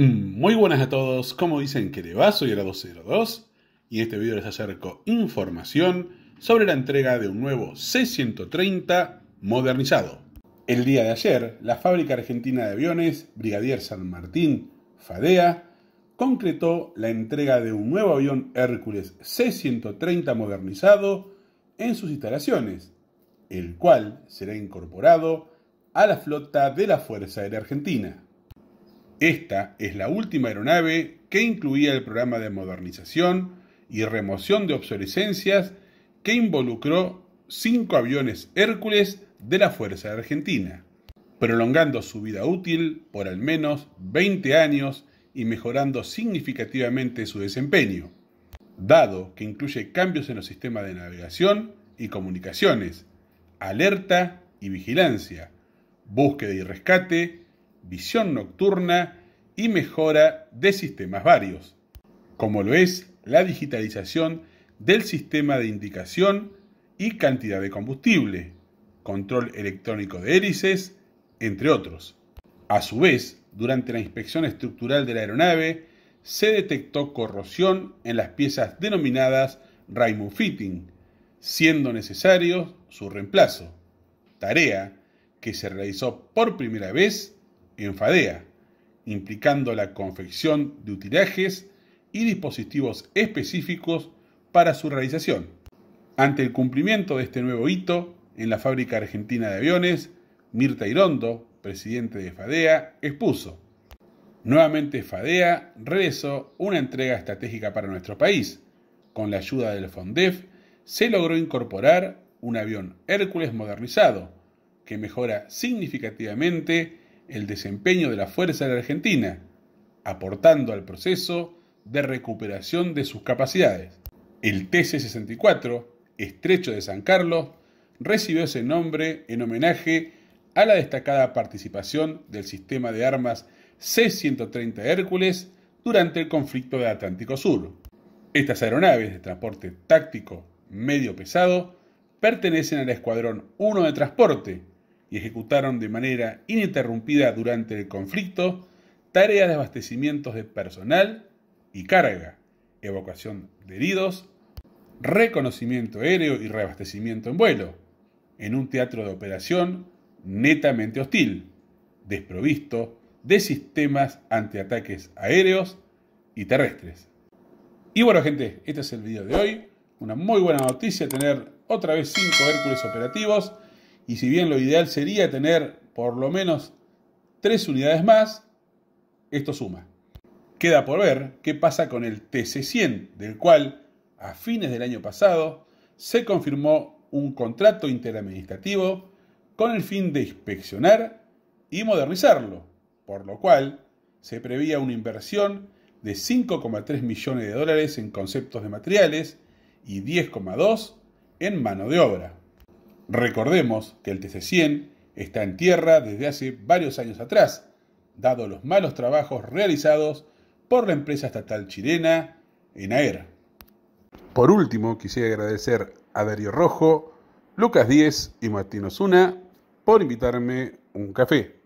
Muy buenas a todos, como dicen que le va, soy el 202 y en este video les acerco información sobre la entrega de un nuevo C-130 modernizado. El día de ayer, la fábrica argentina de aviones Brigadier San Martín, FADEA, concretó la entrega de un nuevo avión Hércules C-130 modernizado en sus instalaciones, el cual será incorporado a la flota de la Fuerza Aérea Argentina. Esta es la última aeronave que incluía el programa de modernización y remoción de obsolescencias que involucró cinco aviones Hércules de la Fuerza Argentina, prolongando su vida útil por al menos 20 años y mejorando significativamente su desempeño, dado que incluye cambios en los sistemas de navegación y comunicaciones, alerta y vigilancia, búsqueda y rescate, visión nocturna y mejora de sistemas varios, como lo es la digitalización del sistema de indicación y cantidad de combustible, control electrónico de hélices, entre otros. A su vez, durante la inspección estructural de la aeronave, se detectó corrosión en las piezas denominadas RAIMU Fitting, siendo necesario su reemplazo, tarea que se realizó por primera vez en Fadea, implicando la confección de utilajes y dispositivos específicos para su realización. Ante el cumplimiento de este nuevo hito, en la fábrica argentina de aviones, Mirta Irondo, presidente de FADEA, expuso, Nuevamente FADEA realizó una entrega estratégica para nuestro país. Con la ayuda del FONDEF se logró incorporar un avión Hércules modernizado, que mejora significativamente el desempeño de la fuerza de la Argentina, aportando al proceso de recuperación de sus capacidades. El TC-64, Estrecho de San Carlos, recibió ese nombre en homenaje a la destacada participación del sistema de armas C-130 Hércules durante el conflicto del Atlántico Sur. Estas aeronaves de transporte táctico medio pesado pertenecen al Escuadrón 1 de Transporte, y ejecutaron de manera ininterrumpida durante el conflicto tareas de abastecimientos de personal y carga, evacuación de heridos, reconocimiento aéreo y reabastecimiento en vuelo, en un teatro de operación netamente hostil, desprovisto de sistemas ataques aéreos y terrestres. Y bueno gente, este es el video de hoy. Una muy buena noticia tener otra vez 5 Hércules operativos y si bien lo ideal sería tener por lo menos tres unidades más, esto suma. Queda por ver qué pasa con el TC100, del cual a fines del año pasado se confirmó un contrato interadministrativo con el fin de inspeccionar y modernizarlo, por lo cual se prevía una inversión de 5,3 millones de dólares en conceptos de materiales y 10,2 en mano de obra. Recordemos que el TC100 está en tierra desde hace varios años atrás, dado los malos trabajos realizados por la empresa estatal chilena ENAER. Por último, quisiera agradecer a Darío Rojo, Lucas Díez y Martín Osuna por invitarme un café.